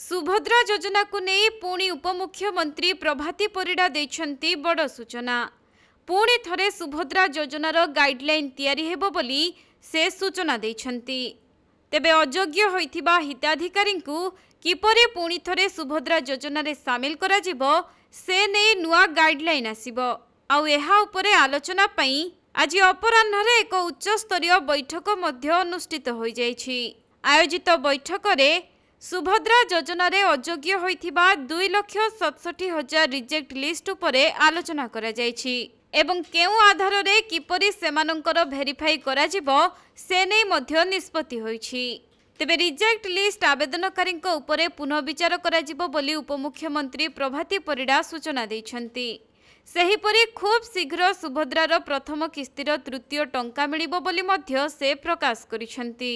ସୁଭଦ୍ରା ଯୋଜନାକୁ ନେଇ ପୁଣି ଉପମୁଖ୍ୟମନ୍ତ୍ରୀ ପ୍ରଭାତୀ ପରିଡ଼ା ଦେଇଛନ୍ତି ବଡ଼ ସୂଚନା ପୁଣି ଥରେ ସୁଭଦ୍ରା ଯୋଜନାର ଗାଇଡ୍ଲାଇନ୍ ତିଆରି ହେବ ବୋଲି ସେ ସୂଚନା ଦେଇଛନ୍ତି ତେବେ ଅଯୋଗ୍ୟ ହୋଇଥିବା ହିତାଧିକାରୀଙ୍କୁ କିପରି ପୁଣି ଥରେ ସୁଭଦ୍ରା ଯୋଜନାରେ ସାମିଲ କରାଯିବ ସେ ନେଇ ନୂଆ ଗାଇଡ୍ଲାଇନ୍ ଆସିବ ଆଉ ଏହା ଉପରେ ଆଲୋଚନା ପାଇଁ ଆଜି ଅପରାହ୍ନରେ ଏକ ଉଚ୍ଚସ୍ତରୀୟ ବୈଠକ ମଧ୍ୟ ଅନୁଷ୍ଠିତ ହୋଇଯାଇଛି ଆୟୋଜିତ ବୈଠକରେ ସୁଭଦ୍ରା ଯୋଜନାରେ ଅଯୋଗ୍ୟ ହୋଇଥିବା ଦୁଇ ଲକ୍ଷ ସତଷଠି ହଜାର ରିଜେକ୍ଟ ଲିଷ୍ଟ ଉପରେ ଆଲୋଚନା କରାଯାଇଛି ଏବଂ କେଉଁ ଆଧାରରେ କିପରି ସେମାନଙ୍କର ଭେରିଫାଇ କରାଯିବ ସେ ନେଇ ମଧ୍ୟ ନିଷ୍ପତ୍ତି ହୋଇଛି ତେବେ ରିଜେକ୍ଟ ଲିଷ୍ଟ ଆବେଦନକାରୀଙ୍କ ଉପରେ ପୁନଃବିଚାର କରାଯିବ ବୋଲି ଉପମୁଖ୍ୟମନ୍ତ୍ରୀ ପ୍ରଭାତୀ ପରିଡ଼ା ସୂଚନା ଦେଇଛନ୍ତି ସେହିପରି ଖୁବ୍ ଶୀଘ୍ର ସୁଭଦ୍ରାର ପ୍ରଥମ କିସ୍ତିର ତୃତୀୟ ଟଙ୍କା ମିଳିବ ବୋଲି ମଧ୍ୟ ସେ ପ୍ରକାଶ କରିଛନ୍ତି